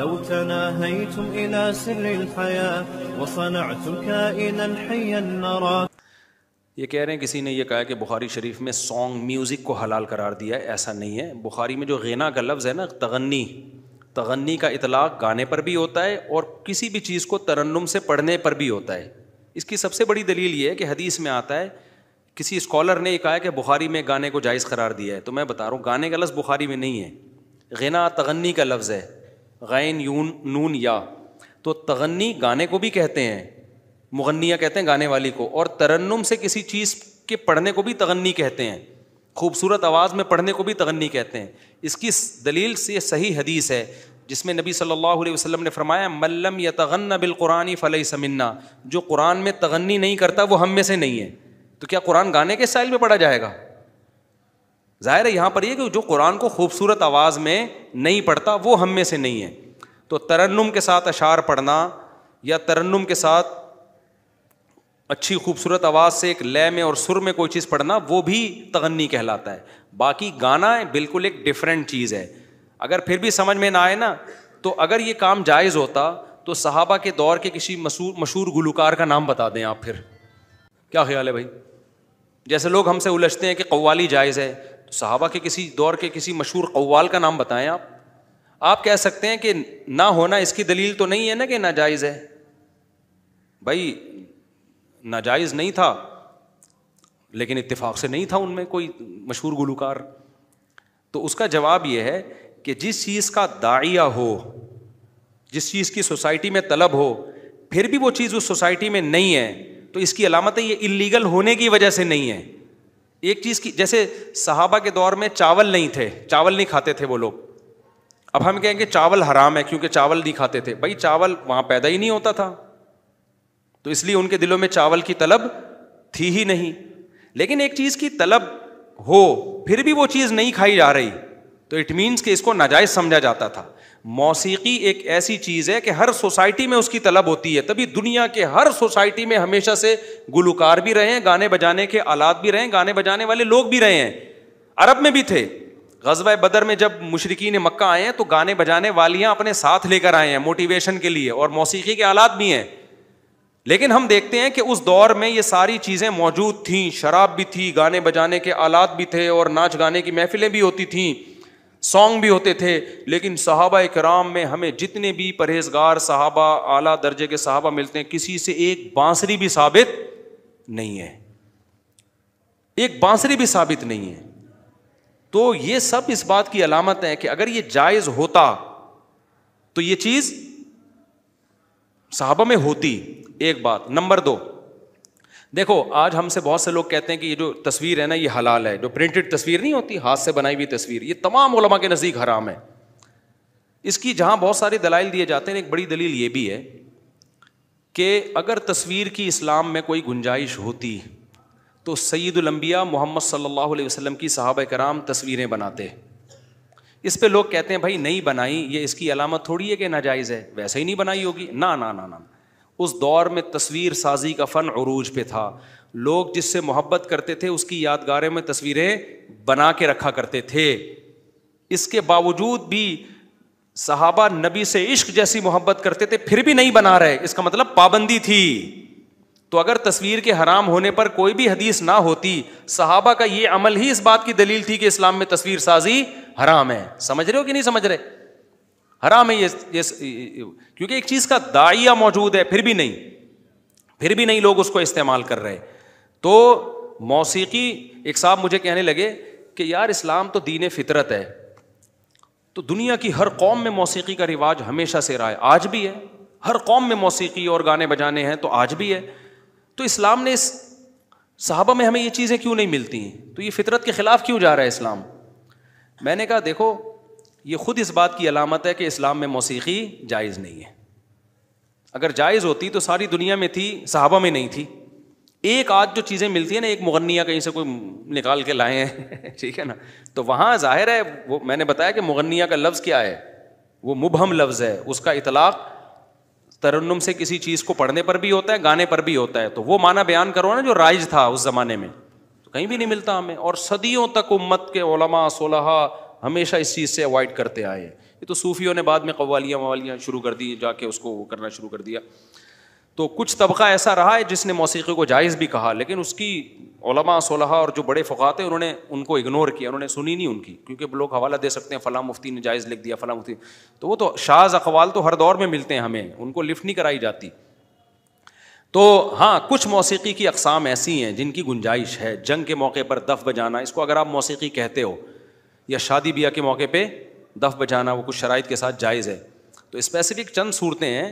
لو تناهيتم إلى سر الحياة وصنعتم كائنا حيا نرى ये कह रहे हैं किसी ने ये कहा कि बुखारी शरीफ में सॉन्ग म्यूज़िक को हलाल करार दिया है ऐसा नहीं है बुखारी में जो गना का लफ्ज़ है ना तगन्नी तगन्नी का इतलाक़ गाने पर भी होता है और किसी भी चीज़ को तरन्नुम से पढ़ने पर भी होता है इसकी सबसे बड़ी दलील ये है कि हदीस में आता है किसी स्कॉलर ने यह कहा कि बुखारी में गाने को जायज़ करार दिया है तो मैं बता रहा हूँ गाने का लफ्ज़ बुखारी में नहीं है गना तगन्नी का लफ्ज़ है गैन यून नून या तो तगन्नी गाने को भी कहते हैं मुगन्निया कहते हैं गाने वाली को और तरन्नुम से किसी चीज़ के पढ़ने को भी तगन्नी कहते हैं खूबसूरत आवाज़ में पढ़ने को भी तगन्नी कहते हैं इसकी दलील से सही हदीस है जिसमें नबी सल्लल्लाहु अलैहि वसल्लम ने फरमाया मल्लम या तगन्ना बिलकुरानी फ़लई समन्ना जो कुरान में तगन्नी नहीं करता वो हम में से नहीं है तो क्या कुरान गाने के स्टाइल में पढ़ा जाएगा ज़ाहिर है यहाँ पर यह कि जो कुरान को खूबसूरत आवाज़ में नहीं पढ़ता वो हम में से नहीं है तो तरन्नुम के साथ अशार पढ़ना या तरन्नुम के साथ अच्छी खूबसूरत आवाज़ से एक लय में और सुर में कोई चीज़ पढ़ना वो भी तगन्नी कहलाता है बाकी गाना है बिल्कुल एक डिफरेंट चीज़ है अगर फिर भी समझ में ना आए ना तो अगर ये काम जायज़ होता तो सहाबा के दौर के किसी मशहूर गुलकार का नाम बता दें आप फिर क्या ख्याल है भाई जैसे लोग हमसे उलझते हैं कि कव्वाली जायज़ है सहाबा के किसी दौर के किसी मशहूर कव्वाल का नाम बताएं आप आप कह सकते हैं कि ना होना इसकी दलील तो नहीं है ना कि नाजायज़ है भाई नाजायज़ नहीं था लेकिन इत्तेफाक से नहीं था उनमें कोई मशहूर गुलकार तो उसका जवाब यह है कि जिस चीज़ का दाइया हो जिस चीज़ की सोसाइटी में तलब हो फिर भी वो चीज़ उस सोसाइटी में नहीं है तो इसकी अलामत है ये इलीगल होने की वजह से नहीं है एक चीज़ की जैसे साहबा के दौर में चावल नहीं थे चावल नहीं खाते थे वो लोग अब हम कहेंगे चावल हराम है क्योंकि चावल नहीं खाते थे भाई चावल वहां पैदा ही नहीं होता था तो इसलिए उनके दिलों में चावल की तलब थी ही नहीं लेकिन एक चीज़ की तलब हो फिर भी वो चीज़ नहीं खाई जा रही तो इट मीन्स कि इसको नाजायज़ समझा जाता था मौसीकी एक ऐसी चीज़ है कि हर सोसाइटी में उसकी तलब होती है तभी दुनिया के हर सोसाइटी में हमेशा से गुलकार भी रहे हैं गाने बजाने के आलात भी रहे हैं गाने बजाने वाले लोग भी रहे हैं अरब में भी थे गजब बदर में जब मुशरकिन मक्का आए हैं तो गाने बजाने वालियाँ अपने साथ लेकर आए हैं मोटिवेशन के लिए और मौसीकी के आलात भी हैं लेकिन हम देखते हैं कि उस दौर में ये सारी चीज़ें मौजूद थीं शराब भी थी गाने बजाने के आलात भी थे और नाच गाने की महफिलें भी होती थीं सॉन्ग भी होते थे लेकिन सहाबा कराम में हमें जितने भी परहेजगार साहबा आला दर्जे के साहबा मिलते हैं किसी से एक बांसुरी भी साबित नहीं है एक बांसुरी भी साबित नहीं है तो ये सब इस बात की अलामत है कि अगर ये जायज़ होता तो ये चीज़ साहबा में होती एक बात नंबर दो देखो आज हमसे बहुत से लोग कहते हैं कि ये जो तस्वीर है ना ये हलाल है जो प्रिंटेड तस्वीर नहीं होती हाथ से बनाई हुई तस्वीर ये तमाम उलमा के नज़दीक हराम है इसकी जहाँ बहुत सारे दलाइल दिए जाते हैं एक बड़ी दलील ये भी है कि अगर तस्वीर की इस्लाम में कोई गुंजाइश होती तो सईदुलम्बिया मोहम्मद सल्लल्लाहु अलैहि की साहब कराम तस्वीरें बनाते इस पर लोग कहते हैं भाई नहीं बनाई ये इसकी अलामत थोड़ी है कि नाजायज़ है वैसे ही नहीं बनाई होगी ना ना ना ना उस दौर में तस्वीर साजी का फ़न अरूज पे था लोग जिससे मोहब्बत करते थे उसकी यादगारें में तस्वीरें बना के रखा करते थे इसके बावजूद भी सहाबा नबी से इश्क जैसी मोहब्बत करते थे फिर भी नहीं बना रहे इसका मतलब पाबंदी थी तो अगर तस्वीर के हराम होने पर कोई भी हदीस ना होती सहाबा का ये अमल ही इस बात की दलील थी कि इस्लाम में तस्वीर साजी हराम है समझ रहे हो कि नहीं समझ रहे हराम है ये, ये क्योंकि एक चीज़ का दाइया मौजूद है फिर भी नहीं फिर भी नहीं लोग उसको इस्तेमाल कर रहे तो मौसीकी एक साहब मुझे कहने लगे कि यार इस्लाम तो दीन फितरत है तो दुनिया की हर कौम में मौसीकी का रिवाज हमेशा से रहा है आज भी है हर कौम में मौसीकी और गाने बजाने हैं तो आज भी है तो इस्लाम ने इस साहबा में हमें ये चीज़ें क्यों नहीं मिलती हैं तो ये फितरत के ख़िलाफ़ क्यों जा रहा है इस्लाम मैंने कहा देखो ये खुद इस बात की अलामत है कि इस्लाम में मौसीकी जायज़ नहीं है अगर जायज़ होती तो सारी दुनिया में थी साहबा में नहीं थी एक आज जो चीज़ें मिलती हैं ना एक मुगनिया कहीं से कोई निकाल के लाए हैं ठीक है ना तो वहाँ जाहिर है वो मैंने बताया कि मुगनिया का लफ्ज़ क्या है वो मुबहम लफ्ज़ है उसका इतलाक़ तरन्नम से किसी चीज़ को पढ़ने पर भी होता है गाने पर भी होता है तो वो माना बयान करो ना जो राइज था उस ज़माने में तो कहीं भी नहीं मिलता हमें और सदियों तक उम्मत के ओलमा सोलह हमेशा इस चीज़ से अवॉइड करते आए हैं ये तो सूफियों ने बाद में कवालियाँ ववालियाँ शुरू कर दी जाके उसको वो करना शुरू कर दिया तो कुछ तबका ऐसा रहा है जिसने मौसीकी को जायज़ भी कहा लेकिन उसकी सोलह और जो बड़े फ़ुका हैं उन्होंने उनको इग्नोर किया उन्होंने सुनी नहीं उनकी क्योंकि लोग हवाला दे सकते हैं फ़लाँ मुफ्ती ने जायज़ लिख दिया फ़लाँ मुफ्ती तो वो तो शाज अखवाल तो हर दौर में मिलते हैं हमें उनको लिफ्ट नहीं कराई जाती तो हाँ कुछ मौसीकी की अकसाम ऐसी हैं जिनकी गुंजाइश है जंग के मौके पर दफ बजाना इसको अगर आप मौसीकी कहते हो या शादी ब्याह के मौके पे दफ बजाना वो कुछ शराइ के साथ जायज़ है तो स्पेसिफिक चंद सूरतें हैं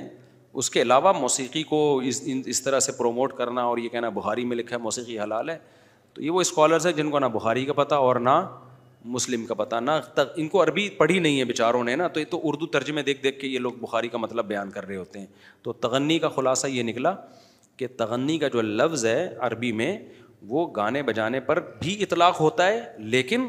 उसके अलावा मौसीकी को इस इस तरह से प्रोमोट करना और ये कहना बुहारी में लिखा है मौसीकी हलाल है तो ये वो इस्कॉलर्स हैं जिनको ना बुहारी का पता और ना मुस्लिम का पता ना तक इनको अरबी पढ़ी नहीं है बेचारों ने ना तो ये तो उर्दू तर्जमे देख देख के ये लोग बुखारी का मतलब बयान कर रहे होते हैं तो तगन्नी का ख़ुलासा ये निकला कि तगन्नी का जो लफ्ज़ है अरबी में वो गाने बजाने पर भी इतलाक़ होता है लेकिन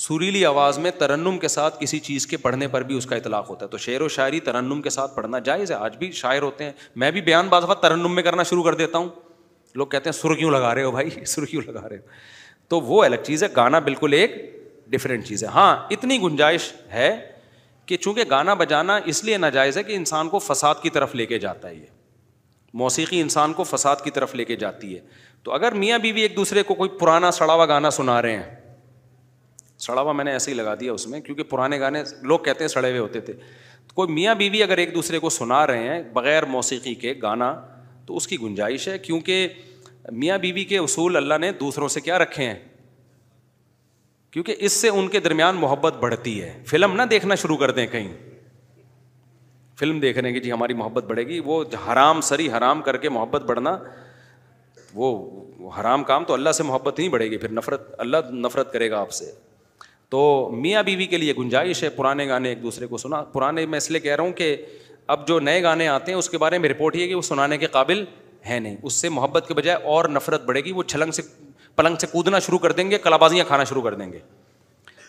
सुरीली आवाज़ में तरन्नुम के साथ किसी चीज़ के पढ़ने पर भी उसका इतलाक होता है तो शेर व शायरी तरन्नुम के साथ पढ़ना जायज़ है आज भी शायर होते हैं मैं भी बयान बाजवा तरन्नुम में करना शुरू कर देता हूँ लोग कहते हैं सुर क्यों लगा रहे हो भाई सुर क्यों लगा रहे हो तो वो अलग चीज़ है गाना बिल्कुल एक डिफरेंट चीज़ है हाँ इतनी गुंजाइश है कि चूंकि गाना बजाना इसलिए नाजायज़ है कि इंसान को फसाद की तरफ लेके जाता है ये मौसीकी इंसान को फसाद की तरफ लेके जाती है तो अगर मियाँ बीवी एक दूसरे को कोई पुराना सड़ा हुआ गाना सुना रहे हैं सड़ा हुआ मैंने ऐसे ही लगा दिया उसमें क्योंकि पुराने गाने लोग कहते हैं सड़े हुए होते थे तो कोई मियाँ बीवी अगर एक दूसरे को सुना रहे हैं बग़ैर मौसीकी के गाना तो उसकी गुंजाइश है क्योंकि मियाँ बीवी के असूल अल्लाह ने दूसरों से क्या रखे हैं क्योंकि इससे उनके दरमियान मोहब्बत बढ़ती है फिल्म ना देखना शुरू कर दें कहीं फिल्म देख रहे हैं कि जी हमारी मोहब्बत बढ़ेगी वो हराम सरी हराम करके मोहब्बत बढ़ना वो हराम काम तो अल्लाह से मोहब्बत नहीं बढ़ेगी फिर नफरत अल्लाह नफरत करेगा आपसे तो मियाँ बीवी के लिए गुंजाइश है पुराने गाने एक दूसरे को सुना पुराने मैं इसलिए कह रहा हूँ कि अब जो नए गाने आते हैं उसके बारे में रिपोर्ट ये कि वो सुनाने के काबिल है नहीं उससे मोहब्बत के बजाय और नफरत बढ़ेगी वो छलंग से पलंग से कूदना शुरू कर देंगे कलाबाजियाँ खाना शुरू कर देंगे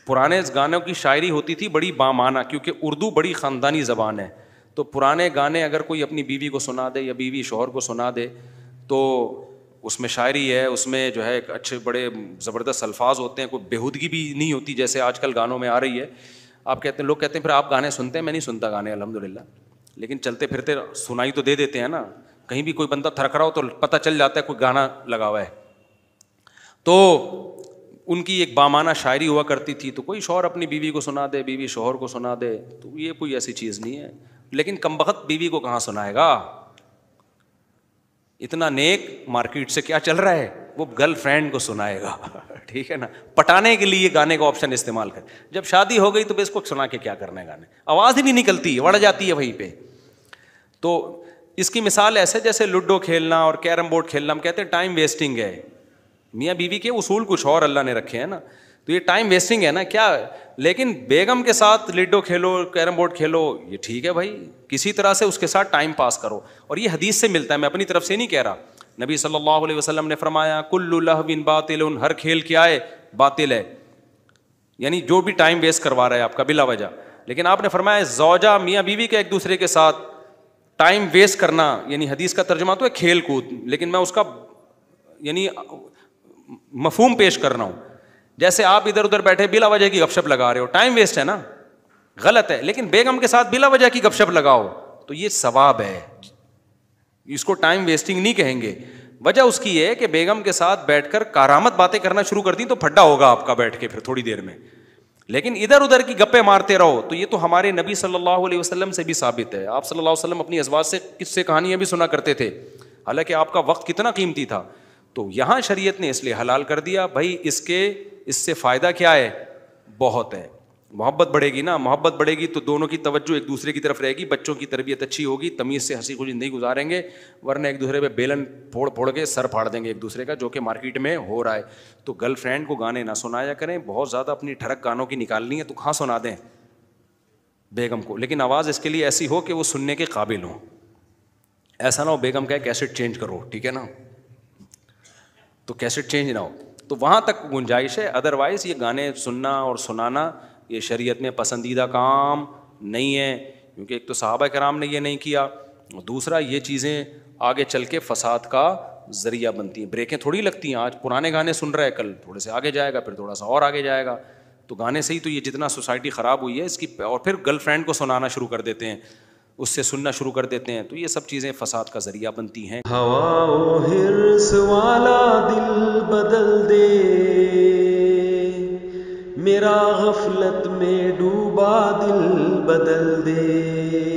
पुराने गानों की शायरी होती थी बड़ी बामाना क्योंकि उर्दू बड़ी ख़ानदानी ज़बान है तो पुराने गाने अगर कोई अपनी बीवी को सुना दे या बीवी शोहर को सुना दे तो उसमें शायरी है उसमें जो है एक अच्छे बड़े ज़बरदस्त अल्फाज होते हैं कोई बेहूदगी भी नहीं होती जैसे आज कल गानों में आ रही है आप कहते हैं लोग कहते हैं फिर आप गाने सुनते हैं मैं नहीं सुनता गाने अलहमद अलहमदिल्ला लेकिन चलते फिरते सुनाई तो दे देते हैं ना कहीं भी कोई बंदा थरक रहा हो तो पता चल जाता है कोई गाना लगा हुआ है तो उनकी एक बामाना शायरी हुआ करती थी तो कोई शोहर अपनी बीवी को सुना दे बीवी शोहर को सुना दे तो ये कोई ऐसी चीज़ नहीं है लेकिन कम बीवी को कहाँ सुनाएगा इतना नेक मार्केट से क्या चल रहा है वो गर्ल फ्रेंड को सुनाएगा ठीक है ना पटाने के लिए गाने का ऑप्शन इस्तेमाल कर जब शादी हो गई तो भाई इसको सुना के क्या करना है गाने आवाज़ ही नहीं निकलती वड़ जाती है वहीं पे तो इसकी मिसाल ऐसे जैसे लूडो खेलना और कैरम बोर्ड खेलना हम कहते हैं टाइम वेस्टिंग है मियाँ बीवी के उसूल कुछ और अल्लाह ने रखे हैं ना तो ये टाइम वेस्टिंग है ना क्या है लेकिन बेगम के साथ लिडो खेलो कैरम बोर्ड खेलो ये ठीक है भाई किसी तरह से उसके साथ टाइम पास करो और ये हदीस से मिलता है मैं अपनी तरफ से नहीं कह रहा नबी सल्लल्लाहु अलैहि वसल्लम ने फरमाया कुल्लु लहविन बातिल हर खेल के आए बातिल है यानी जो भी टाइम वेस्ट करवा रहा है आपका बिला वजह लेकिन आपने फरमाया जौजा मियाँ बीवी के एक दूसरे के साथ टाइम वेस्ट करना यानी हदीस का तर्जमा तो है खेल कूद लेकिन मैं उसका यानी मफहूम पेश कर रहा हूँ जैसे आप इधर उधर बैठे बिला वजह की गपशप लगा रहे हो टाइम वेस्ट है ना गलत है लेकिन बेगम के साथ बिला वजह की गपशप लगाओ तो ये सवाब है इसको टाइम वेस्टिंग नहीं कहेंगे वजह उसकी है कि बेगम के साथ बैठकर कारामत बातें करना शुरू कर दी तो फड्डा होगा आपका बैठ के फिर थोड़ी देर में लेकिन इधर उधर की गप्पे मारते रहो तो ये तो हमारे नबी सल्लल्लाहु अलैहि वसल्लम से भी साबित है आप सल्लल्लाहु अलैहि वसल्लम अपनी अजवाज से किससे कहानियां भी सुना करते थे हालांकि आपका वक्त कितना कीमती था तो यहाँ शरीयत ने इसलिए हलाल कर दिया भाई इसके इससे फ़ायदा क्या है बहुत है मोहब्बत बढ़ेगी ना मोहब्बत बढ़ेगी तो दोनों की तवज्जो एक दूसरे की तरफ रहेगी बच्चों की तरबियत अच्छी होगी तमीज़ से हंसी खुशी नहीं गुजारेंगे वरना एक दूसरे पे बेलन फोड़ फोड़ के सर फाड़ देंगे एक दूसरे का जो कि मार्केट में हो रहा है तो गर्लफ्रेंड को गाने ना सुनाया करें बहुत ज़्यादा अपनी ठरक गानों की निकालनी है तो कहाँ सुना दें बेगम को लेकिन आवाज़ इसके लिए ऐसी हो कि वो सुनने के काबिल हों ऐसा ना हो बेगम का कैसेट चेंज करो ठीक है ना तो कैसेट चेंज ना हो तो वहाँ तक गुंजाइश है अदरवाइज़ ये गाने सुनना और सुनाना ये शरीयत में पसंदीदा काम नहीं है क्योंकि एक तो साहबा कराम ने ये नहीं किया और दूसरा ये चीज़ें आगे चल के फसाद का ज़रिया बनती हैं ब्रेकें थोड़ी लगती हैं आज पुराने गाने सुन रहे हैं कल थोड़े से आगे जाएगा फिर थोड़ा सा और आगे जाएगा तो गाने से ही तो ये जितना सोसाइटी ख़राब हुई है इसकी और फिर गर्लफ्रेंड को सुनाना शुरू कर देते हैं उससे सुनना शुरू कर देते हैं तो ये सब चीज़ें फसाद का ज़रिया बनती हैं हवा हिरस वाला दिल बदल दे मेरा गफलत में डूबा दिल बदल दे